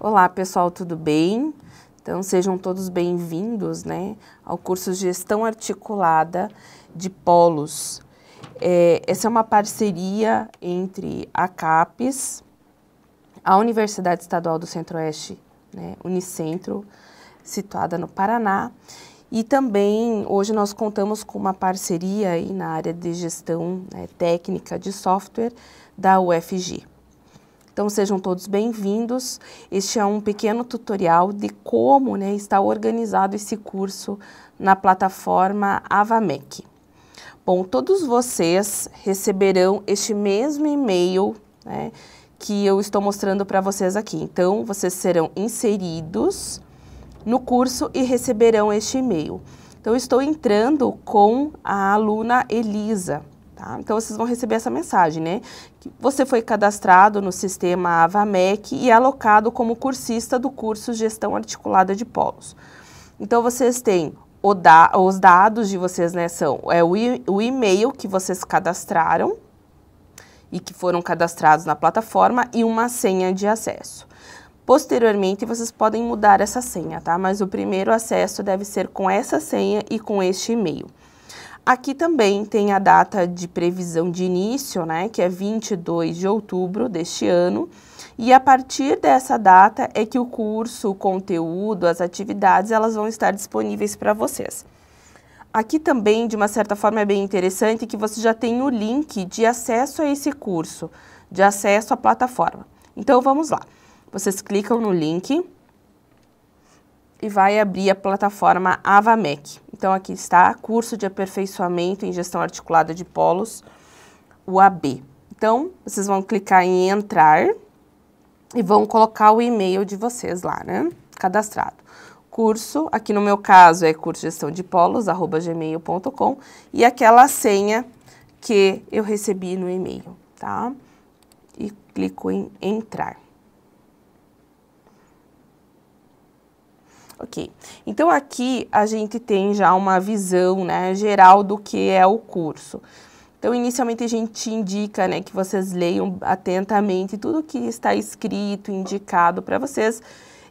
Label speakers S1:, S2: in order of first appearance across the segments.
S1: Olá, pessoal, tudo bem? Então, sejam todos bem-vindos, né, ao curso Gestão Articulada de Polos. É, essa é uma parceria entre a CAPES, a Universidade Estadual do Centro-Oeste, né, Unicentro, situada no Paraná, e também hoje nós contamos com uma parceria aí na área de gestão né, técnica de software da UFG. Então sejam todos bem-vindos. Este é um pequeno tutorial de como né, está organizado esse curso na plataforma Avamec. Bom, todos vocês receberão este mesmo e-mail né, que eu estou mostrando para vocês aqui. Então, vocês serão inseridos no curso e receberão este e-mail. Então, estou entrando com a aluna Elisa. Tá? Então, vocês vão receber essa mensagem, né? Que você foi cadastrado no sistema AvaMec e alocado como cursista do curso Gestão Articulada de Polos. Então, vocês têm da, os dados de vocês, né, são é, o, o e-mail que vocês cadastraram e que foram cadastrados na plataforma e uma senha de acesso. Posteriormente, vocês podem mudar essa senha, tá? Mas o primeiro acesso deve ser com essa senha e com este e-mail. Aqui também tem a data de previsão de início, né, que é 22 de outubro deste ano, e a partir dessa data é que o curso, o conteúdo, as atividades, elas vão estar disponíveis para vocês. Aqui também, de uma certa forma, é bem interessante que você já tem o link de acesso a esse curso, de acesso à plataforma. Então, vamos lá. Vocês clicam no link e vai abrir a plataforma AvaMec. Então, aqui está, curso de aperfeiçoamento em gestão articulada de polos, o AB. Então, vocês vão clicar em entrar e vão colocar o e-mail de vocês lá, né? Cadastrado. Curso, aqui no meu caso é curso de gestão de polos, arroba gmail.com e aquela senha que eu recebi no e-mail, tá? E clico em entrar. Ok, então aqui a gente tem já uma visão né, geral do que é o curso. Então, inicialmente a gente indica né, que vocês leiam atentamente tudo que está escrito, indicado para vocês.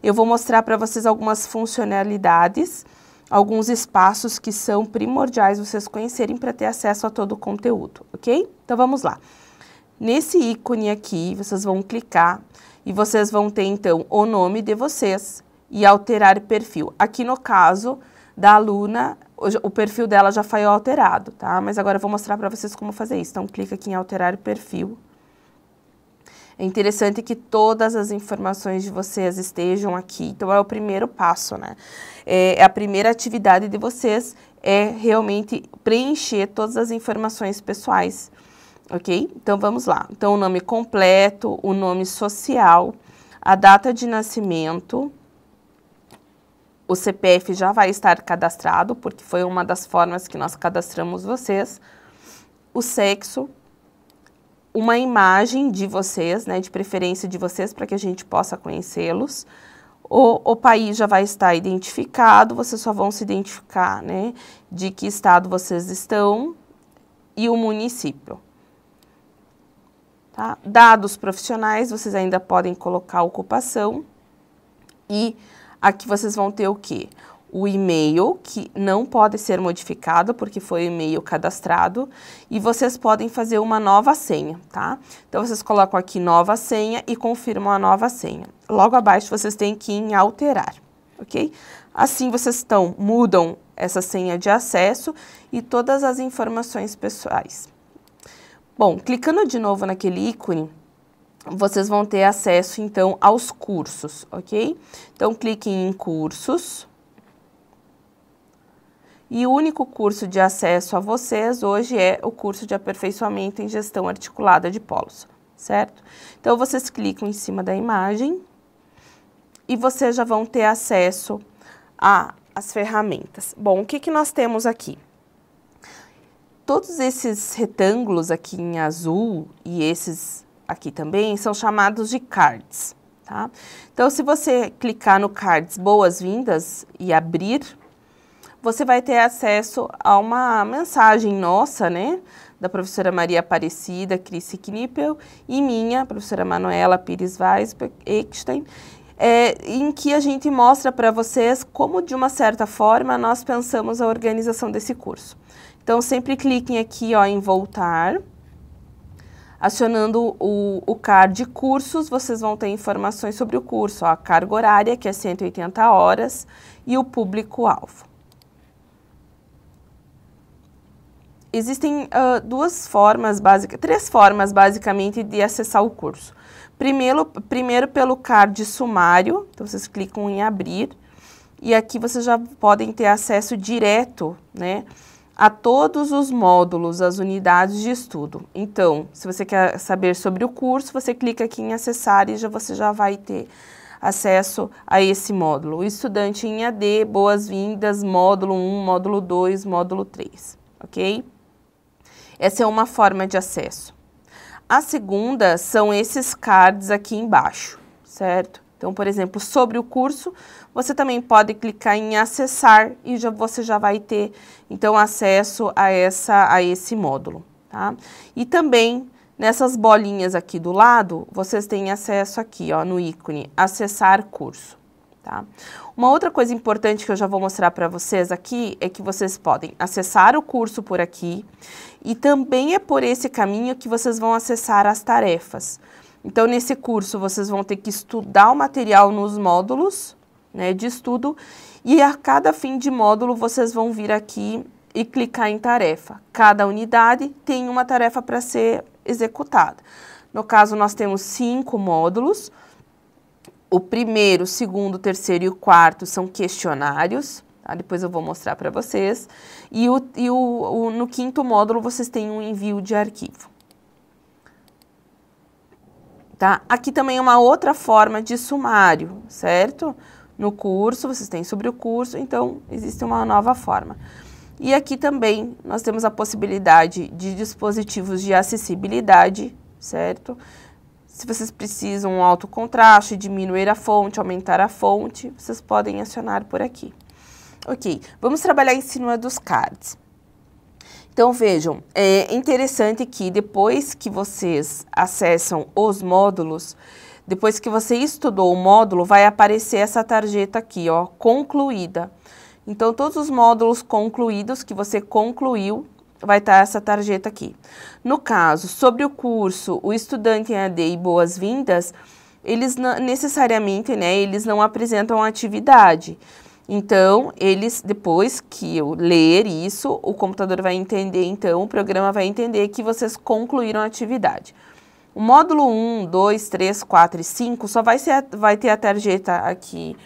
S1: Eu vou mostrar para vocês algumas funcionalidades, alguns espaços que são primordiais vocês conhecerem para ter acesso a todo o conteúdo, ok? Então, vamos lá. Nesse ícone aqui, vocês vão clicar e vocês vão ter, então, o nome de vocês, e alterar perfil. Aqui no caso da aluna, o perfil dela já foi alterado, tá? Mas agora eu vou mostrar para vocês como fazer isso. Então, clica aqui em alterar perfil. É interessante que todas as informações de vocês estejam aqui. Então, é o primeiro passo, né? É, é, a primeira atividade de vocês é realmente preencher todas as informações pessoais, ok? Então, vamos lá. Então, o nome completo, o nome social, a data de nascimento, o CPF já vai estar cadastrado, porque foi uma das formas que nós cadastramos vocês, o sexo, uma imagem de vocês, né, de preferência de vocês, para que a gente possa conhecê-los. O, o país já vai estar identificado, vocês só vão se identificar, né, de que estado vocês estão e o município. Tá? Dados profissionais, vocês ainda podem colocar ocupação e Aqui vocês vão ter o que, O e-mail, que não pode ser modificado, porque foi o e-mail cadastrado, e vocês podem fazer uma nova senha, tá? Então, vocês colocam aqui nova senha e confirmam a nova senha. Logo abaixo, vocês têm que ir em alterar, ok? Assim, vocês estão, mudam essa senha de acesso e todas as informações pessoais. Bom, clicando de novo naquele ícone, vocês vão ter acesso, então, aos cursos, ok? Então, cliquem em cursos. E o único curso de acesso a vocês hoje é o curso de aperfeiçoamento em gestão articulada de polos, certo? Então, vocês clicam em cima da imagem e vocês já vão ter acesso às ferramentas. Bom, o que, que nós temos aqui? Todos esses retângulos aqui em azul e esses aqui também são chamados de cards, tá? Então, se você clicar no cards boas-vindas e abrir, você vai ter acesso a uma mensagem nossa, né? Da professora Maria Aparecida, Cris Knippel e minha, professora Manuela Pires Weisberg, Eckstein, é, em que a gente mostra para vocês como, de uma certa forma, nós pensamos a organização desse curso. Então, sempre cliquem aqui ó, em voltar Acionando o, o CAR de cursos, vocês vão ter informações sobre o curso, ó, a carga horária, que é 180 horas, e o público-alvo. Existem uh, duas formas básicas, três formas basicamente de acessar o curso. Primeiro, primeiro pelo card sumário, então vocês clicam em abrir, e aqui vocês já podem ter acesso direto, né, a todos os módulos, as unidades de estudo. Então, se você quer saber sobre o curso, você clica aqui em acessar e já, você já vai ter acesso a esse módulo. O estudante em AD, boas-vindas, módulo 1, módulo 2, módulo 3, ok? Essa é uma forma de acesso. A segunda são esses cards aqui embaixo, certo? Então, por exemplo, sobre o curso, você também pode clicar em acessar e já, você já vai ter, então, acesso a, essa, a esse módulo, tá? E também, nessas bolinhas aqui do lado, vocês têm acesso aqui, ó, no ícone, acessar curso. Tá? Uma outra coisa importante que eu já vou mostrar para vocês aqui é que vocês podem acessar o curso por aqui e também é por esse caminho que vocês vão acessar as tarefas. Então, nesse curso, vocês vão ter que estudar o material nos módulos né, de estudo. E a cada fim de módulo, vocês vão vir aqui e clicar em tarefa. Cada unidade tem uma tarefa para ser executada. No caso, nós temos cinco módulos. O primeiro, o segundo, o terceiro e o quarto são questionários. Tá? Depois eu vou mostrar para vocês. E, o, e o, o, no quinto módulo, vocês têm um envio de arquivo. Tá? Aqui também é uma outra forma de sumário, certo? Certo? no curso, vocês têm sobre o curso, então existe uma nova forma. E aqui também nós temos a possibilidade de dispositivos de acessibilidade, certo? Se vocês precisam um alto contraste, diminuir a fonte, aumentar a fonte, vocês podem acionar por aqui. Ok, vamos trabalhar em cima dos cards. Então, vejam, é interessante que depois que vocês acessam os módulos, depois que você estudou o módulo, vai aparecer essa tarjeta aqui, ó, concluída. Então, todos os módulos concluídos que você concluiu, vai estar tá essa tarjeta aqui. No caso, sobre o curso, o estudante em AD e boas-vindas, eles necessariamente, né, eles não apresentam atividade. Então, eles, depois que eu ler isso, o computador vai entender, então, o programa vai entender que vocês concluíram a atividade. O módulo 1, 2, 3, 4 e 5 só vai, ser, vai ter a tarjeta aqui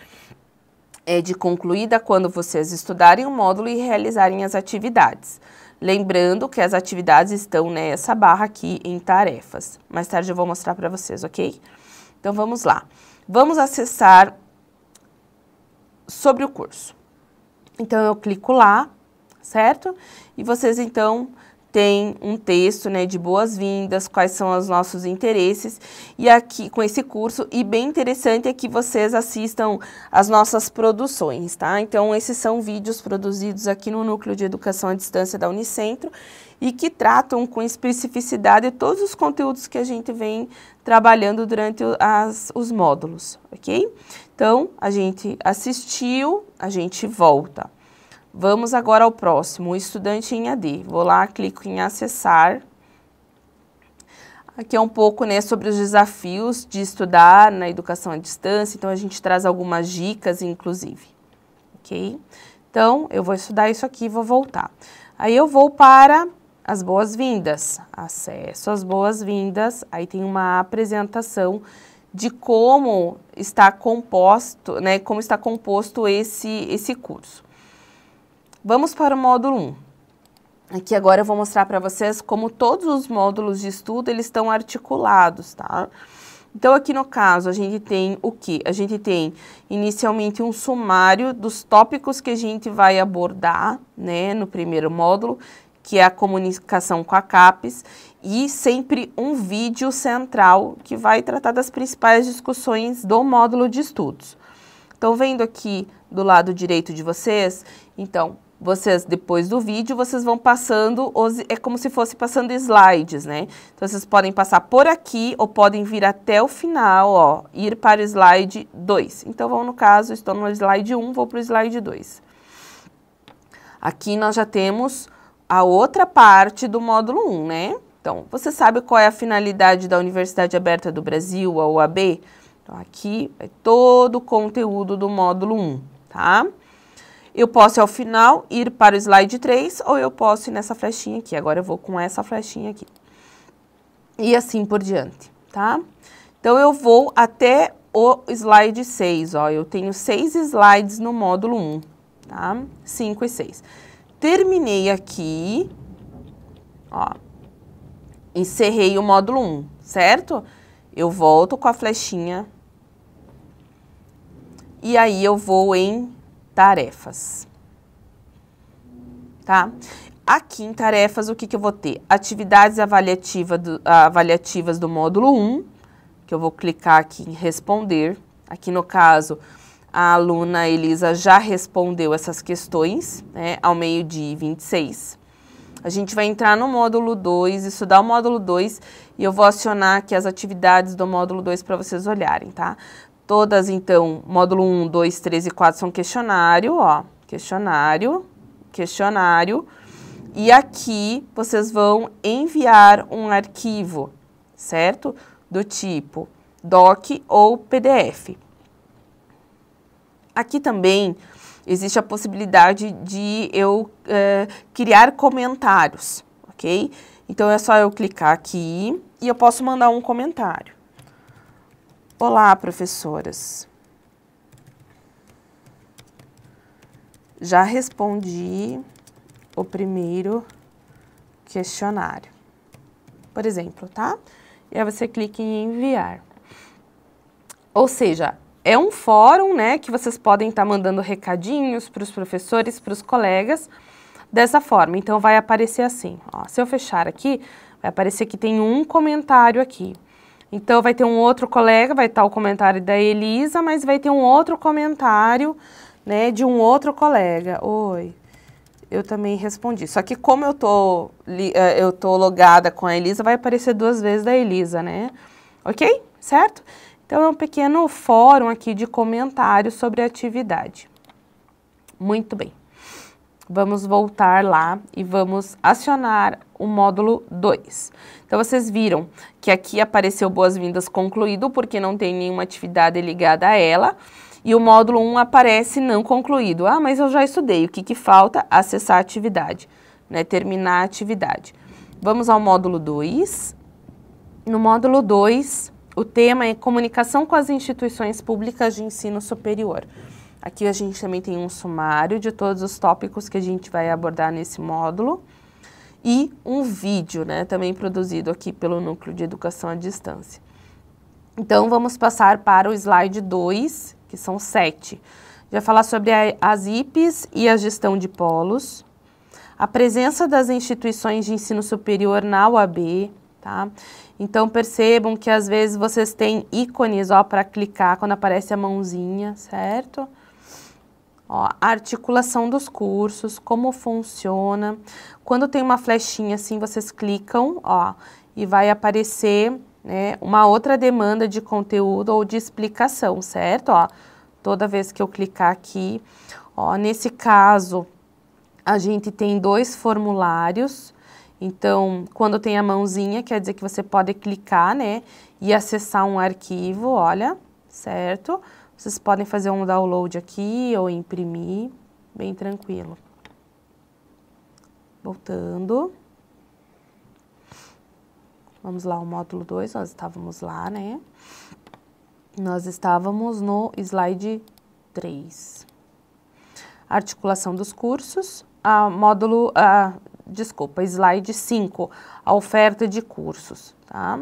S1: é, de concluída quando vocês estudarem o módulo e realizarem as atividades. Lembrando que as atividades estão nessa barra aqui em tarefas. Mais tarde eu vou mostrar para vocês, ok? Então vamos lá. Vamos acessar sobre o curso. Então eu clico lá, certo? E vocês então tem um texto né, de boas-vindas, quais são os nossos interesses e aqui com esse curso. E bem interessante é que vocês assistam as nossas produções, tá? Então, esses são vídeos produzidos aqui no Núcleo de Educação à Distância da Unicentro e que tratam com especificidade todos os conteúdos que a gente vem trabalhando durante as, os módulos, ok? Então, a gente assistiu, a gente volta. Vamos agora ao próximo, O estudante em AD. Vou lá, clico em acessar. Aqui é um pouco né, sobre os desafios de estudar na educação à distância, então a gente traz algumas dicas, inclusive. Ok? Então, eu vou estudar isso aqui e vou voltar. Aí eu vou para as boas-vindas. Acesso às boas-vindas. Aí tem uma apresentação de como está composto, né, como está composto esse, esse curso. Vamos para o módulo 1. Aqui agora eu vou mostrar para vocês como todos os módulos de estudo eles estão articulados, tá? Então aqui no caso a gente tem o que? A gente tem inicialmente um sumário dos tópicos que a gente vai abordar, né, no primeiro módulo, que é a comunicação com a CAPES, e sempre um vídeo central que vai tratar das principais discussões do módulo de estudos. Estão vendo aqui do lado direito de vocês? Então, vocês, depois do vídeo, vocês vão passando, os, é como se fosse passando slides, né? Então, vocês podem passar por aqui ou podem vir até o final, ó, ir para o slide 2. Então, vão no caso, estou no slide 1, um, vou para o slide 2. Aqui nós já temos a outra parte do módulo 1, um, né? Então, você sabe qual é a finalidade da Universidade Aberta do Brasil, a UAB? Então, aqui é todo o conteúdo do módulo 1, um, Tá? Eu posso, ao final, ir para o slide 3 ou eu posso ir nessa flechinha aqui. Agora eu vou com essa flechinha aqui. E assim por diante, tá? Então, eu vou até o slide 6, ó. Eu tenho seis slides no módulo 1, tá? 5 e 6. Terminei aqui, ó. Encerrei o módulo 1, certo? Eu volto com a flechinha. E aí, eu vou em tarefas. Tá? Aqui em tarefas, o que, que eu vou ter? Atividades avaliativa do, avaliativas do módulo 1, que eu vou clicar aqui em responder. Aqui no caso, a aluna Elisa já respondeu essas questões né, ao meio-dia e 26. A gente vai entrar no módulo 2, estudar o módulo 2 e eu vou acionar aqui as atividades do módulo 2 para vocês olharem, tá? Todas, então, módulo 1, 2, 3 e 4 são questionário, ó. Questionário, questionário. E aqui vocês vão enviar um arquivo, certo? Do tipo doc ou PDF. Aqui também existe a possibilidade de eu é, criar comentários, ok? Então é só eu clicar aqui e eu posso mandar um comentário. Olá, professoras. Já respondi o primeiro questionário, por exemplo, tá? E aí você clica em enviar. Ou seja, é um fórum, né, que vocês podem estar tá mandando recadinhos para os professores, para os colegas, dessa forma. Então, vai aparecer assim, ó, se eu fechar aqui, vai aparecer que tem um comentário aqui. Então vai ter um outro colega, vai estar o comentário da Elisa, mas vai ter um outro comentário, né, de um outro colega. Oi. Eu também respondi. Só que como eu tô eh, eu tô logada com a Elisa, vai aparecer duas vezes da Elisa, né? OK? Certo? Então é um pequeno fórum aqui de comentários sobre a atividade. Muito bem vamos voltar lá e vamos acionar o módulo 2. Então, vocês viram que aqui apareceu boas-vindas concluído, porque não tem nenhuma atividade ligada a ela. E o módulo 1 um aparece não concluído. Ah, mas eu já estudei. O que, que falta? Acessar a atividade, né? terminar a atividade. Vamos ao módulo 2. No módulo 2, o tema é comunicação com as instituições públicas de ensino superior. Aqui a gente também tem um sumário de todos os tópicos que a gente vai abordar nesse módulo e um vídeo, né, também produzido aqui pelo Núcleo de Educação à Distância. Então, vamos passar para o slide 2, que são sete. Já falar sobre a, as IPs e a gestão de polos, a presença das instituições de ensino superior na UAB, tá? Então, percebam que às vezes vocês têm ícones, ó, para clicar quando aparece a mãozinha, Certo? Ó, articulação dos cursos, como funciona. Quando tem uma flechinha assim, vocês clicam, ó, e vai aparecer né, uma outra demanda de conteúdo ou de explicação, certo? Ó, toda vez que eu clicar aqui, ó, nesse caso, a gente tem dois formulários. Então, quando tem a mãozinha, quer dizer que você pode clicar, né, e acessar um arquivo, olha, certo? Certo? Vocês podem fazer um download aqui ou imprimir, bem tranquilo. Voltando. Vamos lá, o módulo 2, nós estávamos lá, né? Nós estávamos no slide 3. Articulação dos cursos, a módulo, a, desculpa, slide 5, a oferta de cursos, tá?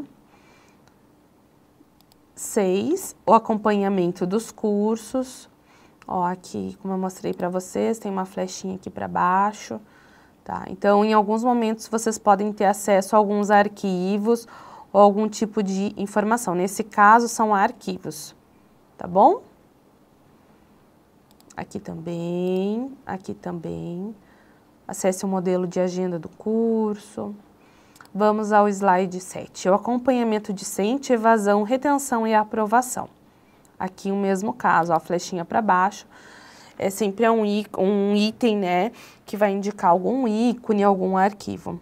S1: 6, o acompanhamento dos cursos. Ó, aqui, como eu mostrei para vocês, tem uma flechinha aqui para baixo. Tá? Então, em alguns momentos, vocês podem ter acesso a alguns arquivos ou algum tipo de informação. Nesse caso, são arquivos, tá bom? Aqui também, aqui também. Acesse o modelo de agenda do curso. Vamos ao slide 7, o acompanhamento discente, evasão, retenção e aprovação. Aqui o mesmo caso, ó, a flechinha para baixo, é sempre um, um item, né, que vai indicar algum ícone, algum arquivo.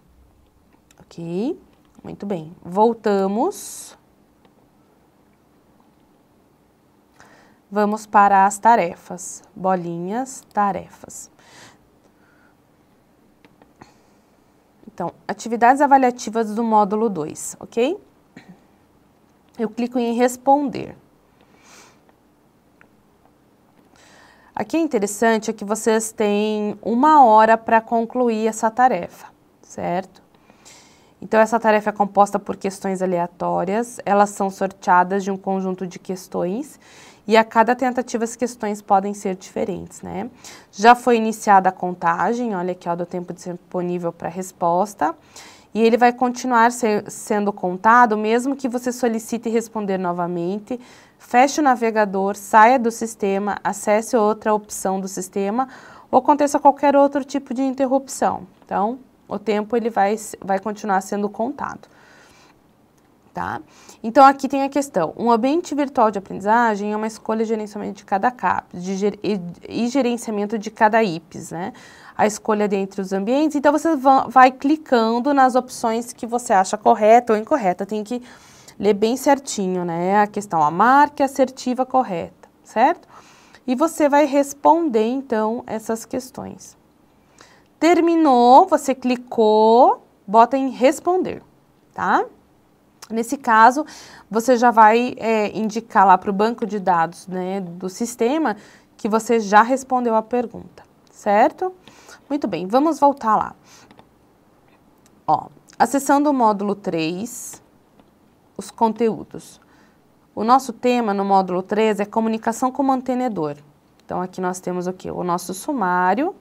S1: Ok? Muito bem. Voltamos. Vamos para as tarefas. Bolinhas, tarefas. Então, atividades avaliativas do módulo 2, ok? Eu clico em responder. Aqui é interessante é que vocês têm uma hora para concluir essa tarefa, certo? Então, essa tarefa é composta por questões aleatórias, elas são sorteadas de um conjunto de questões e a cada tentativa as questões podem ser diferentes, né? Já foi iniciada a contagem, olha aqui, ó, do tempo disponível para resposta, e ele vai continuar ser, sendo contado, mesmo que você solicite responder novamente, feche o navegador, saia do sistema, acesse outra opção do sistema ou aconteça qualquer outro tipo de interrupção. Então, o tempo ele vai, vai continuar sendo contado tá? Então aqui tem a questão, um ambiente virtual de aprendizagem é uma escolha de gerenciamento de cada CAPES de ger e, e gerenciamento de cada IPES, né? A escolha é dentre os ambientes, então você vai clicando nas opções que você acha correta ou incorreta, tem que ler bem certinho, né? É a questão, a marca assertiva correta, certo? E você vai responder, então, essas questões. Terminou, você clicou, bota em responder, tá? Nesse caso, você já vai é, indicar lá para o banco de dados né, do sistema que você já respondeu a pergunta, certo? Muito bem, vamos voltar lá. Ó, acessando o módulo 3, os conteúdos. O nosso tema no módulo 3 é comunicação com o mantenedor. Então, aqui nós temos o que? O nosso sumário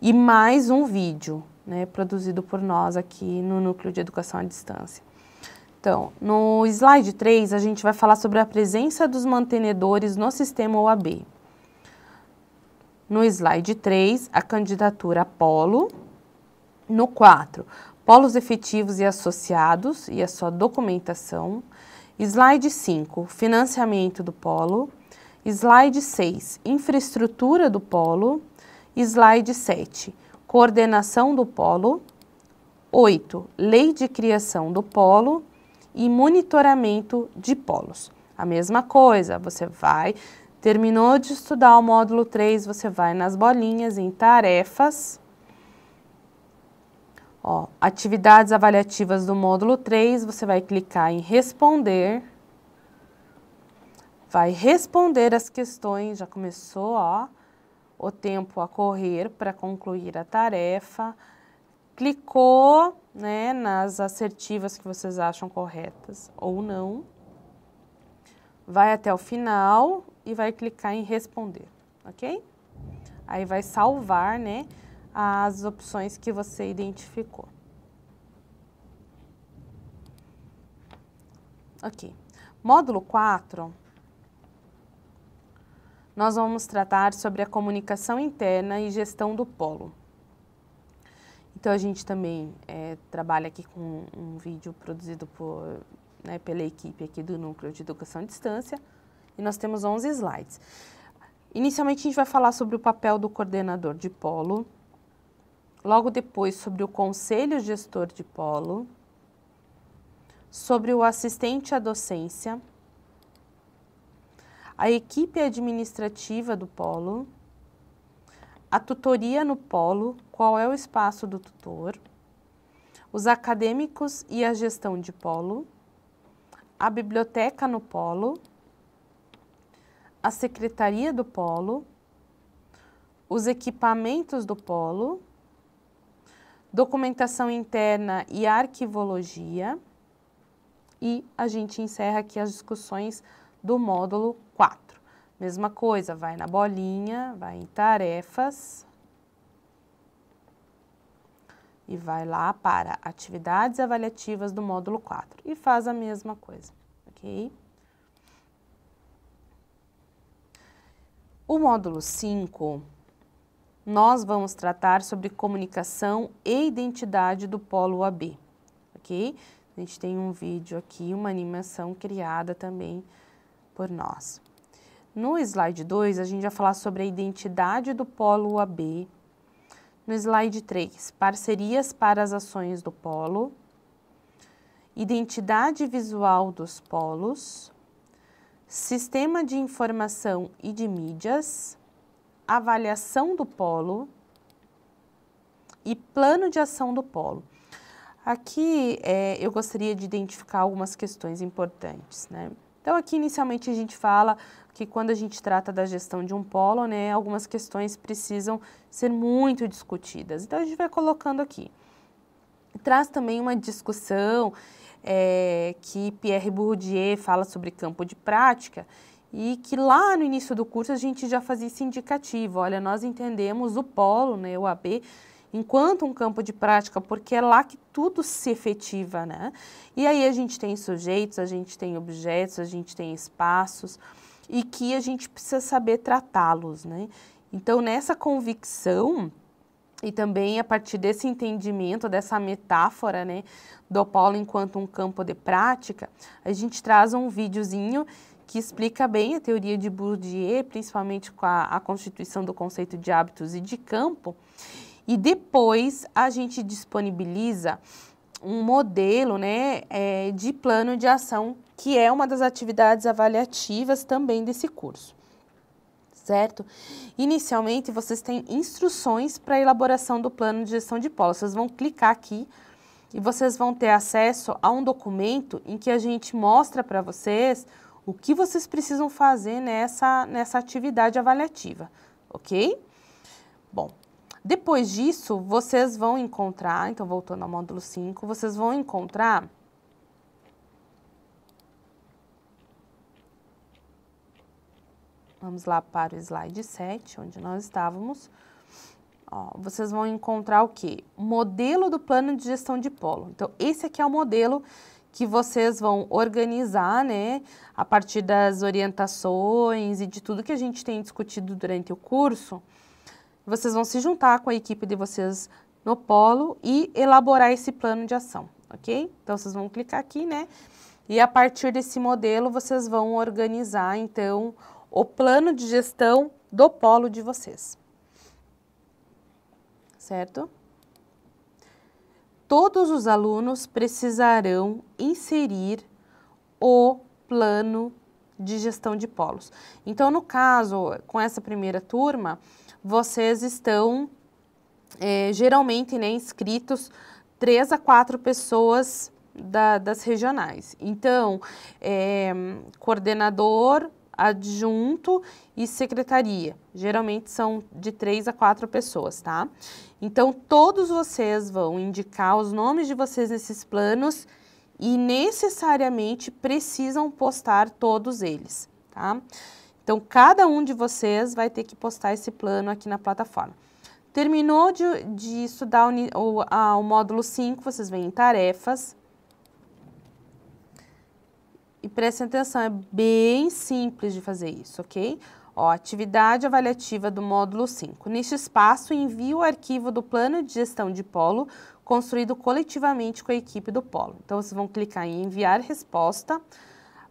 S1: e mais um vídeo, né, produzido por nós aqui no Núcleo de Educação à Distância. Então, no slide 3, a gente vai falar sobre a presença dos mantenedores no sistema OAB. No slide 3, a candidatura Polo. No 4, polos efetivos e associados e a sua documentação. Slide 5, financiamento do polo. Slide 6, infraestrutura do polo. Slide 7, coordenação do polo. 8, lei de criação do polo e monitoramento de polos. A mesma coisa, você vai, terminou de estudar o módulo 3, você vai nas bolinhas, em tarefas, ó, atividades avaliativas do módulo 3, você vai clicar em responder, vai responder as questões, já começou, ó, o tempo a correr para concluir a tarefa, clicou né, nas assertivas que vocês acham corretas ou não, vai até o final e vai clicar em responder, ok? Aí vai salvar né, as opções que você identificou. Ok. Módulo 4, nós vamos tratar sobre a comunicação interna e gestão do polo. Então a gente também é, trabalha aqui com um vídeo produzido por, né, pela equipe aqui do Núcleo de Educação à Distância e nós temos 11 slides. Inicialmente a gente vai falar sobre o papel do coordenador de polo, logo depois sobre o conselho gestor de polo, sobre o assistente à docência, a equipe administrativa do polo, a tutoria no polo, qual é o espaço do tutor, os acadêmicos e a gestão de polo, a biblioteca no polo, a secretaria do polo, os equipamentos do polo, documentação interna e arquivologia, e a gente encerra aqui as discussões do módulo 4. Mesma coisa, vai na bolinha, vai em tarefas, e vai lá para atividades avaliativas do módulo 4 e faz a mesma coisa, ok? O módulo 5, nós vamos tratar sobre comunicação e identidade do polo AB, ok? A gente tem um vídeo aqui, uma animação criada também por nós. No slide 2, a gente vai falar sobre a identidade do polo AB no slide 3, parcerias para as ações do polo, identidade visual dos polos, sistema de informação e de mídias, avaliação do polo e plano de ação do polo. Aqui é, eu gostaria de identificar algumas questões importantes, né? Então, aqui inicialmente a gente fala que quando a gente trata da gestão de um polo, né, algumas questões precisam ser muito discutidas. Então, a gente vai colocando aqui. Traz também uma discussão é, que Pierre Bourdieu fala sobre campo de prática e que lá no início do curso a gente já fazia esse indicativo. Olha, nós entendemos o polo, né, o AB, enquanto um campo de prática, porque é lá que tudo se efetiva, né? E aí a gente tem sujeitos, a gente tem objetos, a gente tem espaços e que a gente precisa saber tratá-los, né? Então, nessa convicção e também a partir desse entendimento, dessa metáfora, né, do Paulo enquanto um campo de prática, a gente traz um videozinho que explica bem a teoria de Bourdieu, principalmente com a, a constituição do conceito de hábitos e de campo. E depois a gente disponibiliza um modelo né, é, de plano de ação, que é uma das atividades avaliativas também desse curso. Certo? Inicialmente, vocês têm instruções para elaboração do plano de gestão de polos. Vocês vão clicar aqui e vocês vão ter acesso a um documento em que a gente mostra para vocês o que vocês precisam fazer nessa, nessa atividade avaliativa, ok? Bom, depois disso, vocês vão encontrar, então voltando ao módulo 5, vocês vão encontrar Vamos lá para o slide 7, onde nós estávamos. Ó, vocês vão encontrar o que? Modelo do plano de gestão de polo. Então, esse aqui é o modelo que vocês vão organizar, né, a partir das orientações e de tudo que a gente tem discutido durante o curso, vocês vão se juntar com a equipe de vocês no polo e elaborar esse plano de ação, ok? Então, vocês vão clicar aqui, né? E a partir desse modelo, vocês vão organizar, então, o plano de gestão do polo de vocês. Certo? Todos os alunos precisarão inserir o plano de gestão de polos. Então, no caso, com essa primeira turma, vocês estão é, geralmente né, inscritos três a quatro pessoas da, das regionais. Então, é, coordenador, adjunto e secretaria. Geralmente são de três a quatro pessoas, tá? Então, todos vocês vão indicar os nomes de vocês nesses planos e necessariamente precisam postar todos eles, tá? Então, cada um de vocês vai ter que postar esse plano aqui na plataforma. Terminou de, de estudar o, o, a, o módulo 5, vocês vêm em tarefas. E prestem atenção, é bem simples de fazer isso, ok? Ó, atividade avaliativa do módulo 5. Neste espaço, envia o arquivo do plano de gestão de polo construído coletivamente com a equipe do polo. Então, vocês vão clicar em enviar resposta. Resposta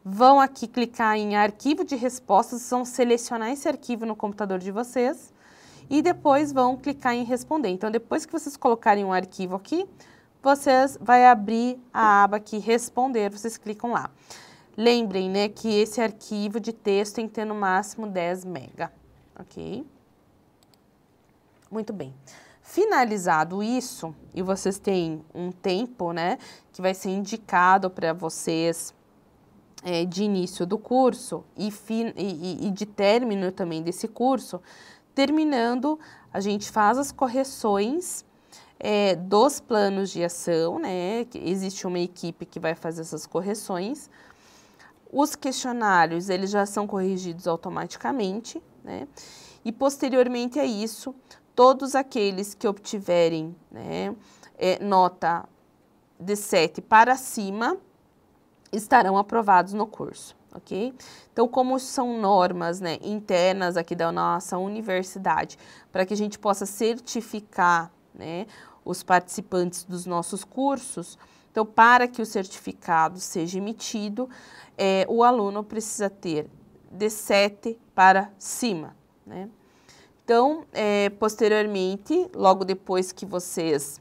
S1: vão aqui clicar em arquivo de respostas, vão selecionar esse arquivo no computador de vocês e depois vão clicar em responder. Então, depois que vocês colocarem um arquivo aqui, vocês vai abrir a aba aqui responder, vocês clicam lá. Lembrem, né, que esse arquivo de texto tem que ter no máximo 10 mega, ok? Muito bem. Finalizado isso, e vocês têm um tempo, né, que vai ser indicado para vocês é, de início do curso e, fin, e, e de término também desse curso, terminando, a gente faz as correções é, dos planos de ação, né? Existe uma equipe que vai fazer essas correções. Os questionários, eles já são corrigidos automaticamente, né? E posteriormente a é isso, todos aqueles que obtiverem né, é, nota de 7 para cima, estarão aprovados no curso, ok? Então, como são normas né, internas aqui da nossa universidade, para que a gente possa certificar né, os participantes dos nossos cursos, então, para que o certificado seja emitido, é, o aluno precisa ter de 7 para cima, né? Então, é, posteriormente, logo depois que vocês,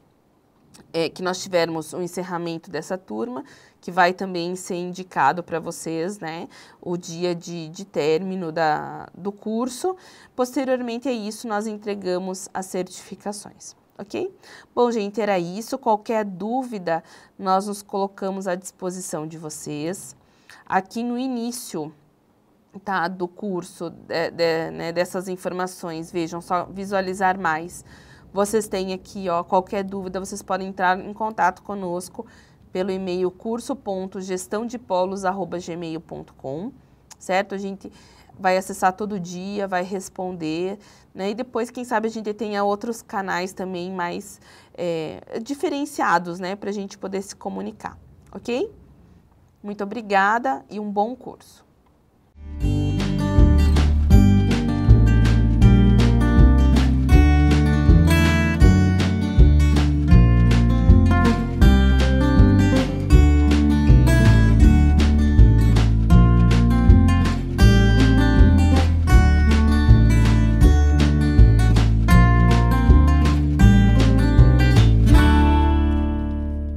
S1: é, que nós tivermos o encerramento dessa turma, que vai também ser indicado para vocês, né? O dia de, de término da, do curso. Posteriormente a é isso, nós entregamos as certificações ok? Bom, gente, era isso. Qualquer dúvida, nós nos colocamos à disposição de vocês. Aqui no início tá, do curso, de, de, né, dessas informações, vejam, só visualizar mais. Vocês têm aqui, ó, qualquer dúvida, vocês podem entrar em contato conosco pelo e-mail curso.gestãodepolos.gmail.com, certo? A gente vai acessar todo dia, vai responder, né? E depois, quem sabe, a gente tenha outros canais também mais é, diferenciados, né? Para a gente poder se comunicar, ok? Muito obrigada e um bom curso.